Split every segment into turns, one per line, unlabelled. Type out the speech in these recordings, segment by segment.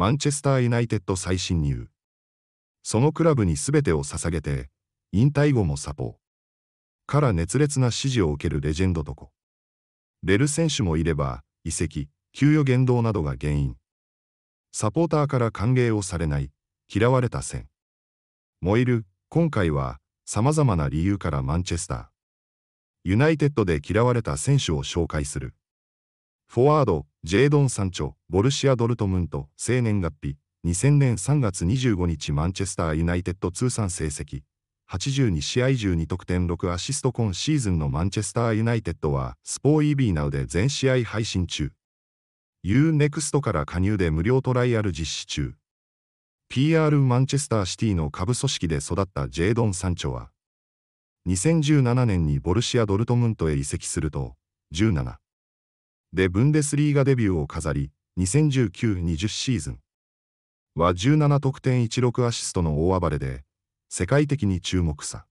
マンチェスター・ユナイテッド再侵入。そのクラブに全てを捧げて、引退後もサポー。から熱烈な支持を受けるレジェンドとこ。レル選手もいれば、移籍、給与言動などが原因。サポーターから歓迎をされない、嫌われた線。燃える、今回は、様々な理由からマンチェスター。ユナイテッドで嫌われた選手を紹介する。フォワード、ジェイドン・サンチョ、ボルシア・ドルトムント、生年月日、2000年3月25日マンチェスター・ユナイテッド通算成績、82試合12得点6アシスト今シーズンのマンチェスター・ユナイテッドは、スポーイビーなどで全試合配信中。UNEXT から加入で無料トライアル実施中。PR マンチェスターシティの下部組織で育ったジェイドン・サンチョは、2017年にボルシア・ドルトムントへ移籍すると、17。でブンデスリーガデビューを飾り、2019-20シーズンは17得点16アシストの大暴れで、世界的に注目さ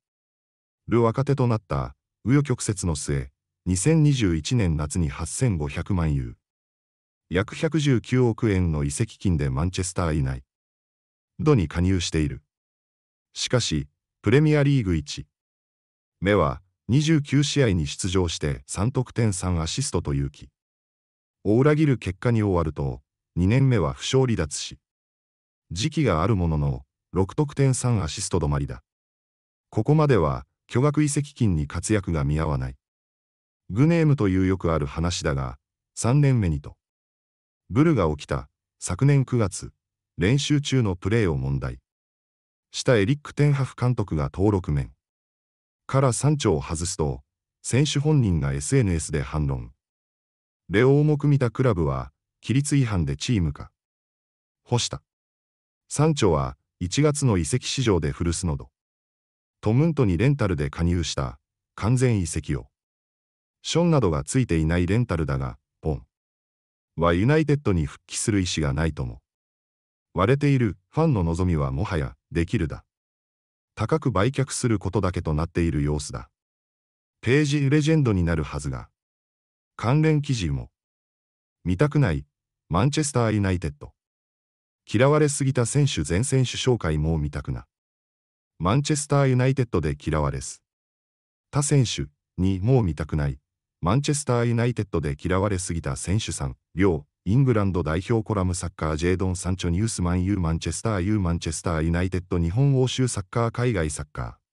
る若手となった、紆余曲折の末、2021年夏に8500万ユー。約119億円の移籍金でマンチェスター以内。ドに加入している。しかし、プレミアリーグ1目は29試合に出場して3得点3アシストという気。を裏切る結果に終わると、2年目は負傷離脱し、時期があるものの、6得点3アシスト止まりだ。ここまでは、巨額移籍金に活躍が見合わない。グネームというよくある話だが、3年目にと。ブルが起きた、昨年9月、練習中のプレーを問題。したエリック・テンハフ監督が登録面。から3丁を外すと、選手本人が SNS で反論。レオ重く見たクラブは、規律違反でチームか。干した。サンチョは、1月の移籍市場で古巣のど。トムントにレンタルで加入した、完全移籍を。ションなどがついていないレンタルだが、ポン。はユナイテッドに復帰する意思がないとも。割れているファンの望みはもはや、できるだ。高く売却することだけとなっている様子だ。ページレジェンドになるはずが。関連記事も。見たくない、マンチェスター・ユナイテッド。嫌われすぎた選手全選手紹介も見たくな。マンチェスター・ユナイテッドで嫌われす。他選手にもう見たくない。マンチェスター・ユナイテッドで嫌われすぎた選手さん、両、イングランド代表コラムサッカージェイドン・サンチョニュースマン・ユー・マンチェスター・ユー・マンチェスター・ユナイテッド日本欧州サッカー海外サッカー。